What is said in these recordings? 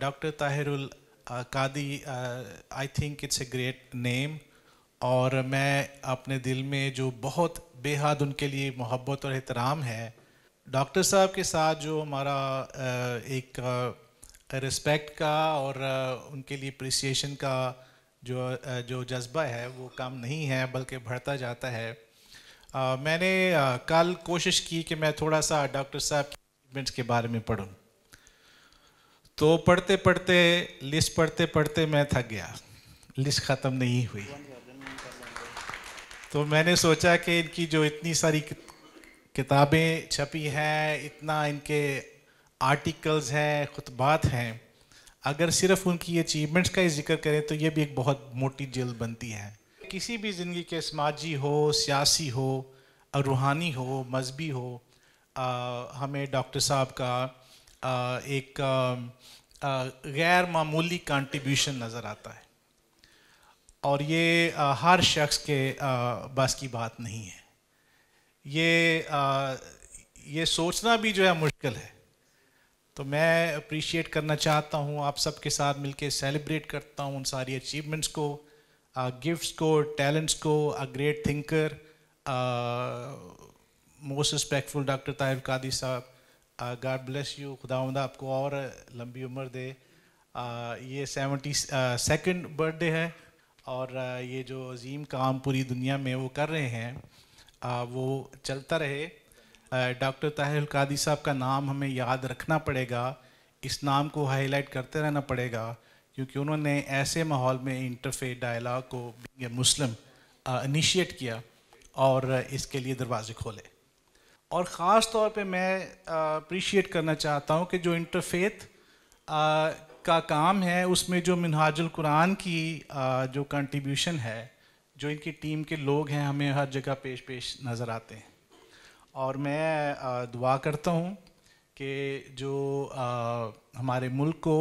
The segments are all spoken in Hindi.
doctor Tahirul Qadri I think it's a great name और मैं अपने दिल में जो बहुत बेहद उनके लिए मोहब्बत और एहतराम है डॉक्टर साहब के साथ जो हमारा uh, एक रिस्पेक्ट uh, का और uh, उनके लिए अप्रिसिएशन का जो जो जज्बा है वो कम नहीं है बल्कि बढ़ता जाता है मैंने कल कोशिश की कि मैं थोड़ा सा डॉक्टर साहब के बारे में पढ़ूँ तो पढ़ते पढ़ते लिस्ट पढ़ते पढ़ते मैं थक गया लिस्ट ख़त्म नहीं हुई तो मैंने सोचा कि इनकी जो इतनी सारी किताबें छपी हैं इतना इनके आर्टिकल्स हैं खुतबात हैं अगर सिर्फ उनकी अचीवमेंट्स का ही जिक्र करें तो ये भी एक बहुत मोटी जेल बनती है किसी भी ज़िंदगी के समाजी हो सियासी हो रूहानी हो मजहबी हो आ, हमें डॉक्टर साहब का एक गैर मामूली कंट्रीब्यूशन नज़र आता है और ये हर शख्स के बस की बात नहीं है ये ये सोचना भी जो है मुश्किल है तो मैं अप्रिशिएट करना चाहता हूँ आप सबके साथ मिलके सेलिब्रेट करता हूँ उन सारी अचीवमेंट्स को गिफ्ट्स को टैलेंट्स को a great thinker most respectful doctor Tahir Qadri साहब गॉड ब्लेस यू खुदा आपको और लंबी उम्र दे ये सेवेंटी सेकेंड बर्थडे है और ये जो अजीम काम पूरी दुनिया में वो कर रहे हैं uh, वो चलता रहे uh, डॉक्टर ताहिर कादी साहब का नाम हमें याद रखना पड़ेगा इस नाम को हाईलाइट करते रहना पड़ेगा क्योंकि उन्होंने ऐसे माहौल में इंटरफेथ डायलॉग को मुस्लिम इनिशिएट uh, किया और इसके लिए दरवाजे खोले और ख़ास तौर पे मैं अप्रिशिएट करना चाहता हूँ कि जो इंटरफेथ का काम है उसमें जो मिनहाजुल कुरान की आ, जो कंट्रीब्यूशन है जो इनकी टीम के लोग हैं हमें हर जगह पेश पेश नज़र आते हैं और मैं आ, दुआ करता हूँ कि जो आ, हमारे मुल्क को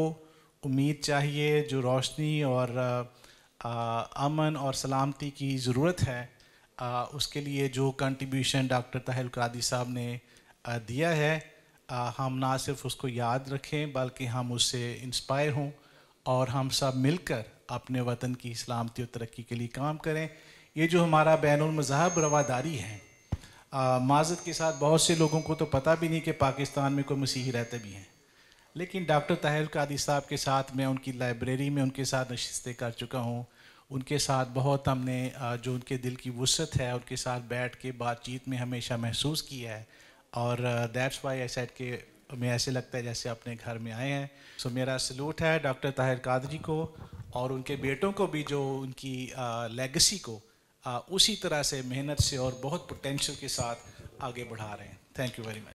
उम्मीद चाहिए जो रोशनी और आ, अमन और सलामती की ज़रूरत है आ, उसके लिए जो कंट्रीब्यूशन डॉक्टर ताहिल करादी साहब ने आ, दिया है आ, हम ना सिर्फ उसको याद रखें बल्कि हम उससे इंस्पायर हों और हम सब मिलकर अपने वतन की सलामती और तरक्की के लिए काम करें ये जो हमारा बैन मज़हब रवादारी है माजत के साथ बहुत से लोगों को तो पता भी नहीं कि पाकिस्तान में कोई मसीही रहते भी हैं लेकिन डॉक्टर ताहिर कादी साहब के साथ मैं उनकी लाइब्रेरी में उनके साथ नशस्तें कर चुका हूँ उनके साथ बहुत हमने जो उनके दिल की वसत है उनके साथ बैठ के बातचीत में हमेशा महसूस किया है और दैट्स वाई आई सेट के हमें ऐसे लगता है जैसे अपने घर में आए हैं सो so, मेरा सलूट है डॉक्टर ताहिर कादरी को और उनके बेटों को भी जो उनकी लेगेसी को आ, उसी तरह से मेहनत से और बहुत पोटेंशियल के साथ आगे बढ़ा रहे हैं थैंक यू वेरी मच